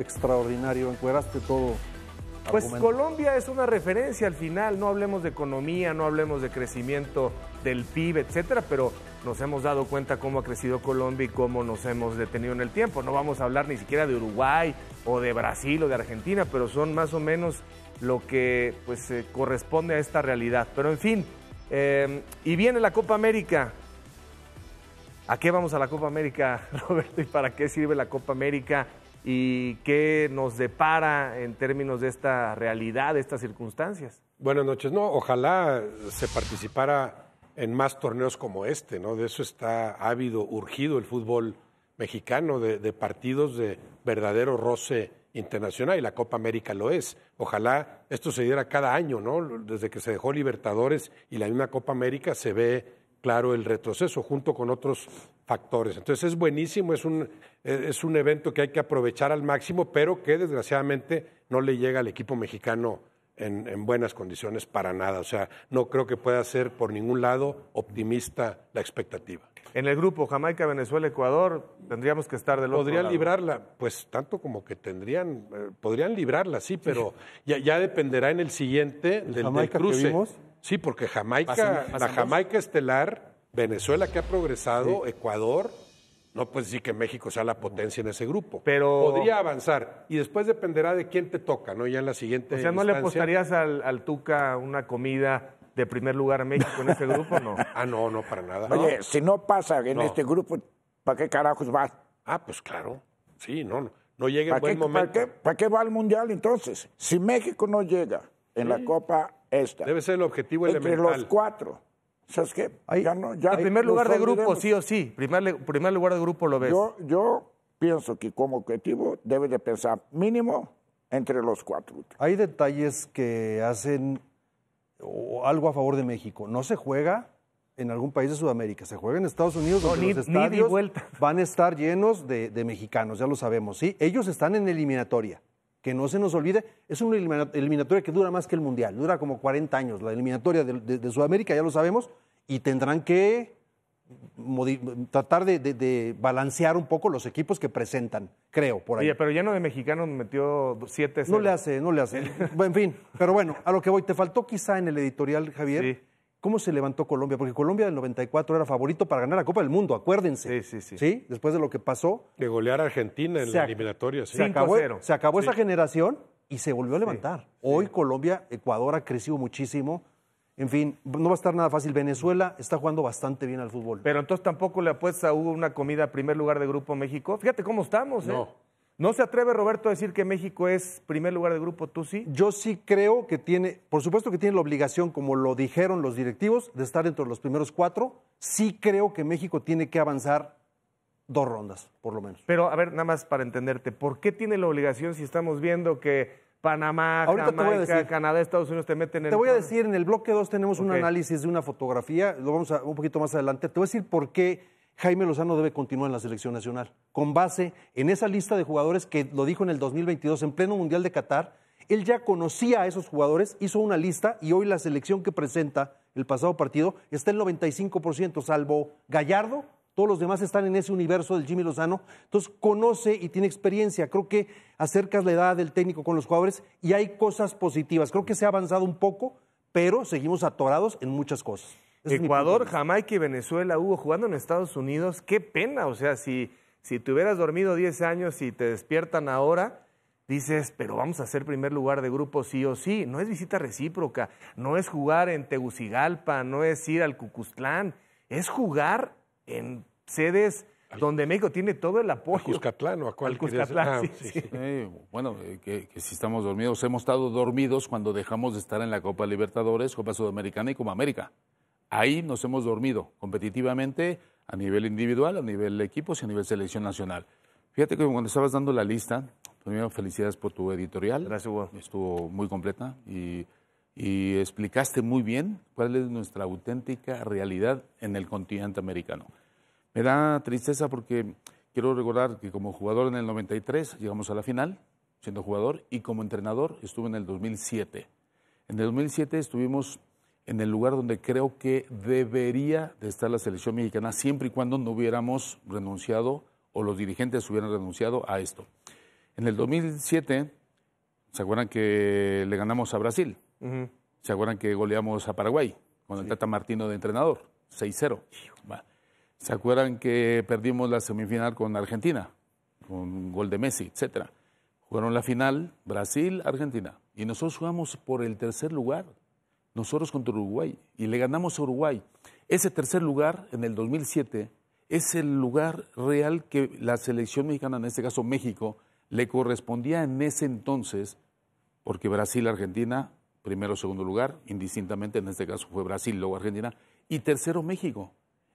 extraordinario, encueraste todo. Pues Colombia es una referencia al final, no hablemos de economía, no hablemos de crecimiento del PIB, etcétera, pero nos hemos dado cuenta cómo ha crecido Colombia y cómo nos hemos detenido en el tiempo. No vamos a hablar ni siquiera de Uruguay o de Brasil o de Argentina, pero son más o menos lo que pues eh, corresponde a esta realidad. Pero en fin, eh, y viene la Copa América. ¿A qué vamos a la Copa América, Roberto? ¿Y para qué sirve la Copa América? y qué nos depara en términos de esta realidad, de estas circunstancias. Buenas noches. No, ojalá se participara en más torneos como este, ¿no? De eso está ávido, urgido el fútbol mexicano, de, partidos de verdadero roce internacional y la Copa América lo es. Ojalá esto se diera cada año, ¿no? Desde que se dejó Libertadores y la misma Copa América se ve claro, el retroceso junto con otros factores. Entonces es buenísimo, es un, e, es un evento que hay que aprovechar al máximo, pero que desgraciadamente no le llega al equipo mexicano en, buenas condiciones para nada. O sea, no creo que pueda ser por ningún lado optimista la expectativa. En el grupo Jamaica, Venezuela, Ecuador, tendríamos que estar de ¿Podrían otro librarla? Pues tanto como que tendrían, eh, podrían librarla, sí, pero Ya, dependerá en el siguiente del, Jamaica cruce. Sí, porque Jamaica, la Jamaica estelar, Venezuela que ha progresado, Ecuador, no puedes decir que México sea la potencia en ese grupo. Pero podría avanzar y después dependerá de quién te toca, ¿no? Ya en la siguiente. O sea, ¿no le apostarías al, Tuca una comida de primer lugar a México en ese grupo, no? ah, no, no para nada. Oye, si no pasa en este grupo, ¿para qué carajos vas? Ah, pues claro. Sí, no, no, llega en buen momento. ¿para qué, va al mundial entonces? Si México no llega en la Copa Debe ser el objetivo elemental. Entre los cuatro. ¿Sabes qué? Ahí, ya no, primer lugar de grupo, sí o sí. Primer, primer lugar de grupo lo ves. Yo, pienso que como objetivo debe de pensar mínimo entre los cuatro. Hay detalles que hacen algo a favor de México. No se juega en algún país de Sudamérica, se juega en Estados Unidos, o donde los estadios van a estar llenos de, de mexicanos, ya lo sabemos. ¿sí? Ellos están en eliminatoria que no se nos olvide, es una eliminatoria que dura más que el Mundial, dura como 40 años, la eliminatoria de, Sudamérica, ya lo sabemos, y tendrán que tratar de, balancear un poco los equipos que presentan, creo, por ahí. Oye, pero no de mexicanos metió siete. No le hace, no le hace. en fin, pero bueno, a lo que voy, te faltó quizá en el editorial, Javier, ¿Cómo se levantó Colombia? Porque Colombia del 94 era favorito para ganar la Copa del Mundo, acuérdense. Sí, sí, sí. ¿Sí? Después de lo que pasó. De golear a Argentina en la eliminatoria. Sí. Se acabó, se acabó esa generación y se volvió a levantar. Hoy Colombia, Ecuador ha crecido muchísimo. En fin, no va a estar nada fácil. Venezuela está jugando bastante bien al fútbol. Pero entonces tampoco le apuesta a una comida a primer lugar de Grupo México. Fíjate cómo estamos. ¿eh? No. ¿No se atreve Roberto a decir que México es primer lugar de grupo, tú sí? Yo sí creo que tiene, por supuesto que tiene la obligación, como lo dijeron los directivos, de estar entre de los primeros cuatro. Sí creo que México tiene que avanzar dos rondas, por lo menos. Pero a ver, nada más para entenderte, ¿por qué tiene la obligación si estamos viendo que Panamá, Canadá, Estados Unidos te meten en Te voy a decir, en el bloque 2 tenemos un análisis de una fotografía, lo vamos a un poquito más adelante. Te voy a decir por qué Jaime Lozano debe continuar en la selección nacional, con base en esa lista de jugadores que lo dijo en el 2022, en pleno Mundial de Qatar. Él ya conocía a esos jugadores, hizo una lista y hoy la selección que presenta el pasado partido está el 95%, salvo Gallardo. Todos los demás están en ese universo del Jimmy Lozano. Entonces conoce y tiene experiencia. Creo que acercas la edad del técnico con los jugadores y hay cosas positivas. Creo que se ha avanzado un poco, pero seguimos atorados en muchas cosas. Ecuador, Jamaica y Venezuela hubo jugando en Estados Unidos. Qué pena, o sea, si, si te hubieras dormido 10 años y te despiertan ahora, dices, pero vamos a ser primer lugar de grupo sí o sí. No es visita recíproca, no es jugar en Tegucigalpa, no es ir al cucutlán es jugar en sedes donde México tiene todo el apoyo. Cuscatlán o a cuál ah, bueno, eh, que, que, si estamos dormidos, hemos estado dormidos cuando dejamos de estar en la Copa Libertadores, Copa Sudamericana y Copa América. Ahí nos hemos dormido competitivamente a nivel individual, a nivel de equipos y a nivel selección nacional. Fíjate que cuando estabas dando la lista, primero felicidades por tu editorial. Gracias, Estuvo muy completa y explicaste muy bien cuál es nuestra auténtica realidad en el continente americano. Me da tristeza porque quiero recordar que como jugador en el 93 llegamos a la final, siendo jugador, y como entrenador estuve en el 2007. En el 2007 estuvimos en el lugar donde creo que debería de estar la selección mexicana, siempre y cuando no hubiéramos renunciado o los dirigentes hubieran renunciado a esto. En el 2007, ¿se acuerdan que le ganamos a Brasil? ¿Se acuerdan que goleamos a Paraguay con el Tata Martino de entrenador? 6-0. ¿Se acuerdan que perdimos la semifinal con Argentina? Con un gol de Messi, etcétera. Jugaron la final Brasil-Argentina. Y nosotros jugamos por el tercer lugar nosotros contra Uruguay y le ganamos a Uruguay. Ese tercer lugar en el 2007 es el lugar real que la selección mexicana, en este caso México, le correspondía en ese entonces, porque Brasil, Argentina, primero, segundo lugar, indistintamente en este caso fue Brasil, luego Argentina, y tercero México.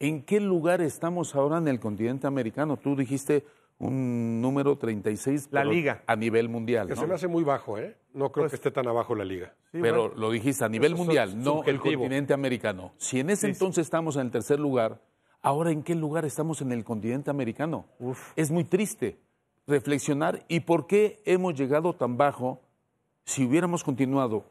¿En qué lugar estamos ahora en el continente americano? Tú dijiste un número 36 la liga. a nivel mundial. se me hace muy bajo, ¿eh? No creo pues que esté tan abajo la liga. pero lo dijiste, a nivel mundial, no el continente americano. Si en ese entonces estamos en el tercer lugar, ahora en qué lugar estamos en el continente americano. Es muy triste reflexionar y por qué hemos llegado tan bajo si hubiéramos continuado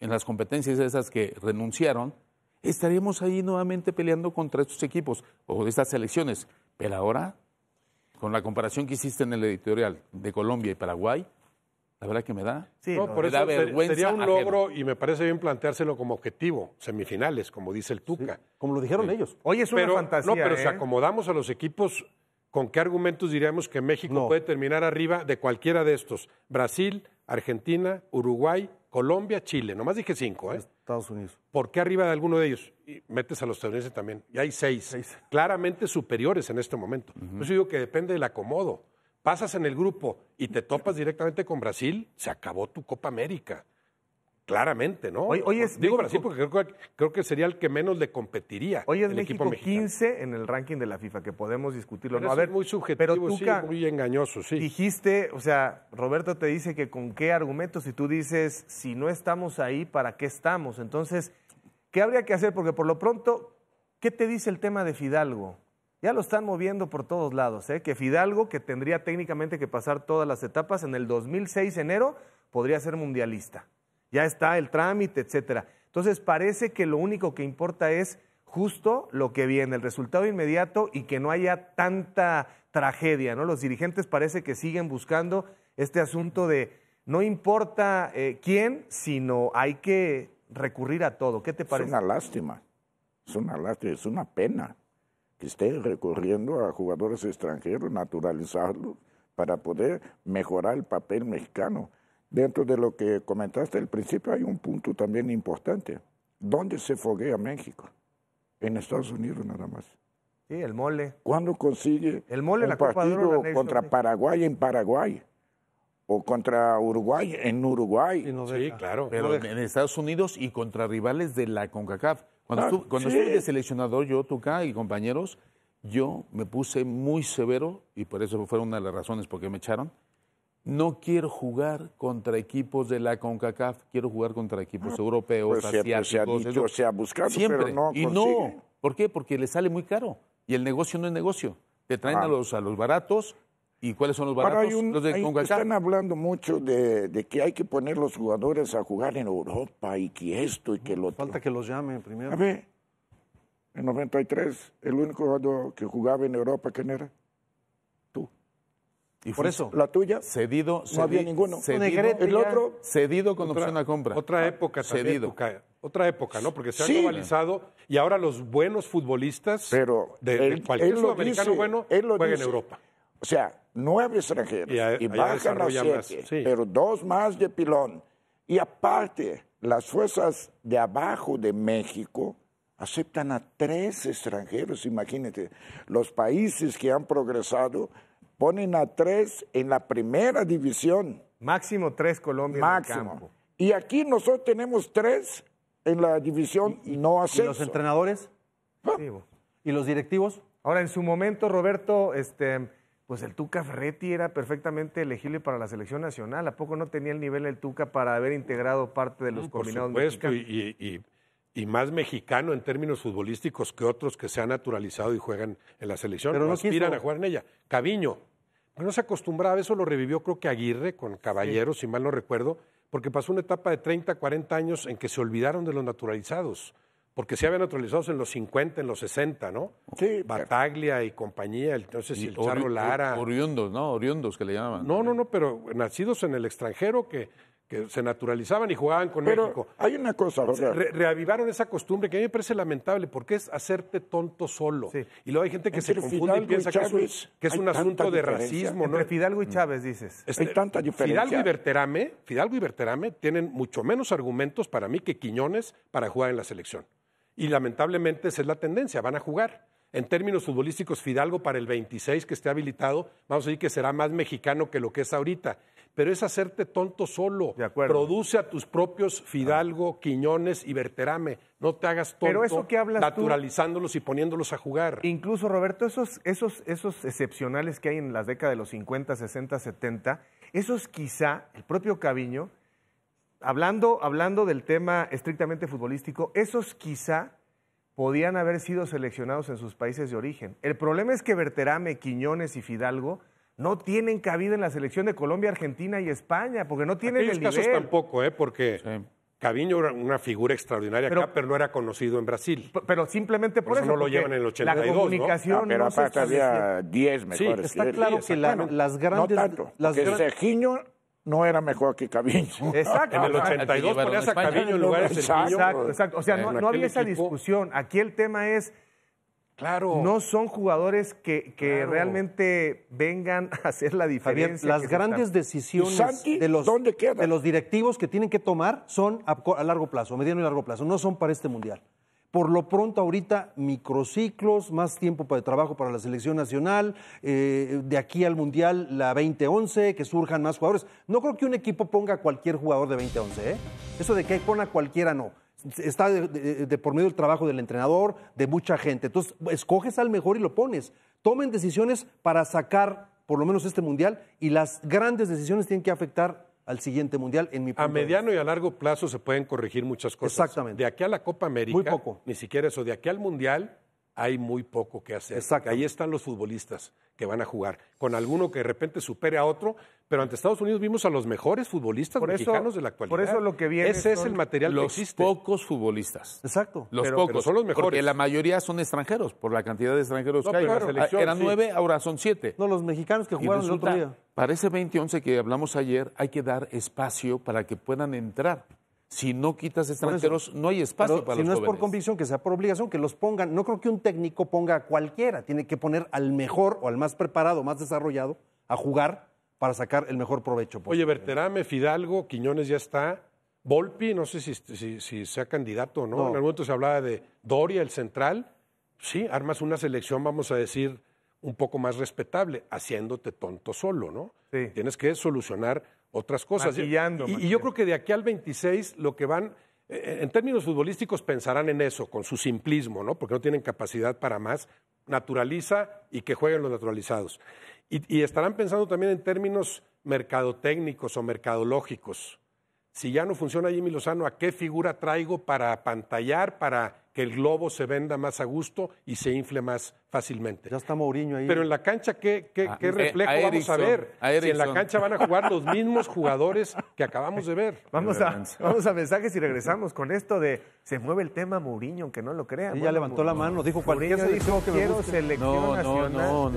en las competencias esas que renunciaron, estaríamos ahí nuevamente peleando contra estos equipos o estas selecciones. Pero ahora con la comparación que hiciste en el editorial de Colombia y Paraguay, la verdad que me da, sí, Sería un logro y me parece bien planteárselo como objetivo, semifinales, como dice el Tuca. como lo dijeron ellos. Hoy es una fantasía. No, pero si ¿eh? acomodamos a los equipos, ¿con qué argumentos diríamos que México puede terminar arriba de cualquiera de estos? Brasil, Argentina, Uruguay, Colombia, Chile. Nomás dije cinco, ¿eh? Estados Unidos. ¿Por qué arriba de alguno de ellos? Y metes a los estadounidenses también. Y hay seis, claramente superiores en este momento. Por Yo digo que depende del acomodo. Pasas en el grupo y te topas directamente con Brasil, se acabó tu Copa América. Claramente, ¿no? Hoy, Digo Brasil porque creo que, sería el que menos le competiría. Hoy es el equipo 15 en el ranking de la FIFA, que podemos discutirlo. A ver, muy subjetivo, muy engañoso, sí. Dijiste, o sea, Roberto te dice que con qué argumentos, y tú dices, si no estamos ahí, ¿para qué estamos? Entonces, ¿qué habría que hacer? Porque por lo pronto, ¿qué te dice el tema de Fidalgo? Ya lo están moviendo por todos lados, ¿eh? que Fidalgo, que tendría técnicamente que pasar todas las etapas, en el 2006, enero, podría ser mundialista ya está el trámite, etcétera. Entonces parece que lo único que importa es justo lo que viene, el resultado inmediato y que no haya tanta tragedia, ¿no? Los dirigentes parece que siguen buscando este asunto de no importa eh, quién, sino hay que recurrir a todo. ¿Qué te parece? Es una lástima, es una lástima, es una pena que esté recurriendo a jugadores extranjeros, naturalizarlos, para poder mejorar el papel mexicano. Dentro de lo que comentaste al principio hay un punto también importante. ¿Dónde se foguea México? En Estados Unidos nada más. Sí, el mole. ¿Cuándo consigue el mole, un partido contra Paraguay en Paraguay? o contra Uruguay en Uruguay. sí, claro, pero en Estados Unidos y contra rivales de la CONCACAF. Cuando, ah, estuve, de seleccionador yo, Tuca y compañeros, yo me puse muy severo y por eso fue una de las razones por qué me echaron no quiero jugar contra equipos de la CONCACAF, quiero jugar contra equipos ah, europeos, pues asiáticos. Se ha, dicho, Se ha buscado, Siempre. no y no, ¿por qué? Porque le sale muy caro y el negocio no es negocio. Te traen a, ah. los, a los baratos ¿Y cuáles son los baratos? los de están hablando mucho de, que hay que poner los jugadores a jugar en Europa y que esto y que lo Falta que los llamen primero. A ver, en 93, el único jugador que jugaba en Europa, ¿quién era? Y Por eso. La tuya. Cedido. cedido no había ninguno. el otro. Cedido con opción a compra. Otra ah, época cedido. otra época, ¿no? Porque se ha globalizado y ahora los buenos futbolistas Pero de, cualquier sudamericano bueno juega en Europa. O sea, nueve extranjeros y, bajan pero dos más de pilón. Y aparte, las fuerzas de abajo de México aceptan a tres extranjeros. Imagínate, los países que han progresado ponen a tres en la primera división. Máximo tres Colombia Máximo. En campo. Y aquí nosotros tenemos tres en la división y, no ascenso. ¿Y los entrenadores? Ah. ¿Y los directivos? Ahora, en su momento, Roberto, este, pues el Tuca Ferretti era perfectamente elegible para la selección nacional. ¿A poco no tenía el nivel del Tuca para haber integrado parte de los mm, combinados por supuesto, mexicanos? Y, más mexicano en términos futbolísticos que otros que se han naturalizado y juegan en la selección. Pero no, aspiran a jugar en ella. Caviño, Ah, no se acostumbraba, eso lo revivió creo que Aguirre con Caballeros, si mal no recuerdo, porque pasó una etapa de 30, 40 años en que se olvidaron de los naturalizados, porque se habían naturalizado en los 50, en los 60, ¿no? Sí. Bataglia y compañía, entonces y el Charro Lara. Oriundos, ¿no? Oriundos que le llamaban. No, no, no, pero nacidos en el extranjero que que se naturalizaban y jugaban con México. Hay una cosa, Roger. reavivaron esa costumbre que a mí me parece lamentable, porque es hacerte tonto solo. Y luego hay gente que se confunde y piensa que es, un asunto de racismo. Entre ¿no? Fidalgo y mm. Chávez, dices. Este, hay tanta diferencia. Fidalgo y, Berterame, Fidalgo y Berterame tienen mucho menos argumentos para mí que Quiñones para jugar en la selección. Y lamentablemente esa es la tendencia, van a jugar. En términos futbolísticos, Fidalgo para el 26 que esté habilitado, vamos a decir que será más mexicano que lo que es ahorita pero es hacerte tonto solo. Produce a tus propios Fidalgo, ah. Quiñones y Berterame. No te hagas tonto pero eso naturalizándolos y poniéndolos a jugar. Incluso, Roberto, esos, esos, esos excepcionales que hay en las décadas de los 50, 60, 70, esos quizá, el propio Caviño, hablando, hablando del tema estrictamente futbolístico, esos quizá podían haber sido seleccionados en sus países de origen. El problema es que Berterame, Quiñones y Fidalgo no tienen cabida en la selección de Colombia, Argentina y España, porque no tienen Aquellos el nivel. casos tampoco, ¿eh? porque sí. era una figura extraordinaria pero, acá, pero no era conocido en Brasil. Pero simplemente por, eso, no lo llevan en el 82, La comunicación ¿no? Ah, pero no aparte había 10 mejores. Sí, está claro que las grandes... No tanto, las que no era mejor que Caviño. Exacto. en el 82 ah, ponías a Caviño en lugar de Exacto, O sea, no había esa discusión. Aquí el tema es no son jugadores que, realmente vengan a hacer la diferencia. las grandes decisiones de los, de los, directivos que tienen que tomar son a, largo plazo, mediano y largo plazo, no son para este mundial. Por lo pronto, ahorita microciclos, más tiempo de trabajo para la selección nacional, eh, de aquí al mundial la 2011, que surjan más jugadores. No creo que un equipo ponga a cualquier jugador de 2011, ¿eh? Eso de que ponga a cualquiera no está de, por medio del trabajo del entrenador, de mucha gente. Entonces, escoges al mejor y lo pones. Tomen decisiones para sacar por lo menos este mundial y las grandes decisiones tienen que afectar al siguiente mundial en mi país. A mediano y a largo plazo se pueden corregir muchas cosas. Exactamente. De aquí a la Copa América, Muy poco. ni siquiera eso, de aquí al mundial hay muy poco que hacer. Exacto. Ahí están los futbolistas que van a jugar, con alguno que de repente supere a otro, pero ante Estados Unidos vimos a los mejores futbolistas mexicanos de la actualidad. Por eso lo que viene Ese es el material los que existe. pocos futbolistas. Exacto. Los pocos. son los mejores. Porque la mayoría son extranjeros, por la cantidad de extranjeros que hay. Claro. Ah, eran nueve, ahora son siete. No, los mexicanos que jugaron el otro día. Para ese 20 que hablamos ayer, hay que dar espacio para que puedan entrar si no quitas delanteros, este no hay espacio Pero, si no es por convicción, que sea por obligación, que los pongan. No creo que un técnico ponga a cualquiera. Tiene que poner al mejor o al más preparado, más desarrollado, a jugar para sacar el mejor provecho. Oye, Berterame, Fidalgo, Quiñones ya está. Volpi, no sé si, sea candidato o ¿no? no. En algún momento se hablaba de Doria, el central. Sí, armas una selección, vamos a decir, un poco más respetable, haciéndote tonto solo, ¿no? Sí. Tienes que solucionar otras cosas. y, yo creo que de aquí al 26 lo que van eh, en términos futbolísticos pensarán en eso, con su simplismo, ¿no? Porque no tienen capacidad para más. Naturaliza y que jueguen los naturalizados. Y, estarán pensando también en términos mercadotécnicos o mercadológicos. Si ya no funciona Jimmy Lozano, ¿a qué figura traigo para pantallar, para que el globo se venda más a gusto y se infle más fácilmente. Ya está Mourinho ahí. Pero en la cancha, ¿qué, qué, ah, qué eh, reflejo vamos a ver? si en la cancha van a jugar los mismos jugadores que acabamos de ver. Vamos a, vamos a mensajes y regresamos con esto de se mueve el tema Mourinho, aunque no lo crean. Sí, ya levantó la mano, dijo cualquier dijo, que quiero selección nacional. No, no, no.